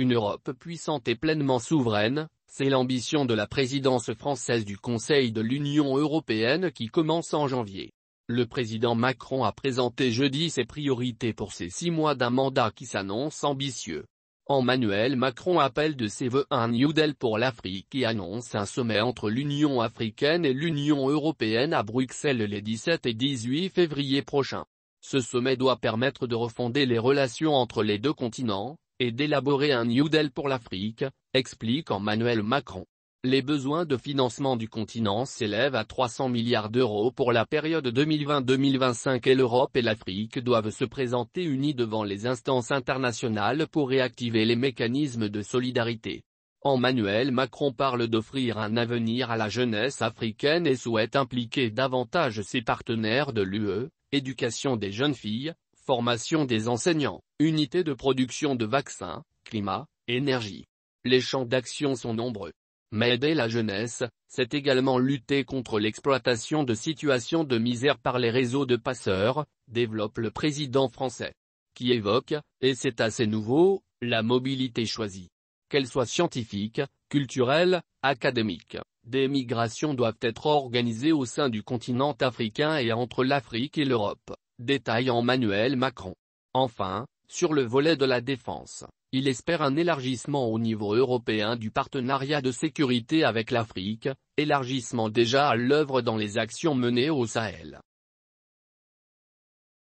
Une Europe puissante et pleinement souveraine, c'est l'ambition de la présidence française du Conseil de l'Union européenne qui commence en janvier. Le président Macron a présenté jeudi ses priorités pour ces six mois d'un mandat qui s'annonce ambitieux. Emmanuel Macron appelle de ses voeux un New Deal pour l'Afrique et annonce un sommet entre l'Union africaine et l'Union européenne à Bruxelles les 17 et 18 février prochains. Ce sommet doit permettre de refonder les relations entre les deux continents, et d'élaborer un New Deal pour l'Afrique, explique Emmanuel Macron. Les besoins de financement du continent s'élèvent à 300 milliards d'euros pour la période 2020-2025 et l'Europe et l'Afrique doivent se présenter unis devant les instances internationales pour réactiver les mécanismes de solidarité. Emmanuel Macron parle d'offrir un avenir à la jeunesse africaine et souhaite impliquer davantage ses partenaires de l'UE, éducation des jeunes filles, formation des enseignants, unités de production de vaccins, climat, énergie. Les champs d'action sont nombreux. Mais aider la jeunesse, c'est également lutter contre l'exploitation de situations de misère par les réseaux de passeurs, développe le président français. Qui évoque, et c'est assez nouveau, la mobilité choisie. Qu'elle soit scientifique, culturelle, académique. Des migrations doivent être organisées au sein du continent africain et entre l'Afrique et l'Europe détail en Manuel Macron. Enfin, sur le volet de la défense, il espère un élargissement au niveau européen du partenariat de sécurité avec l'Afrique, élargissement déjà à l'œuvre dans les actions menées au Sahel.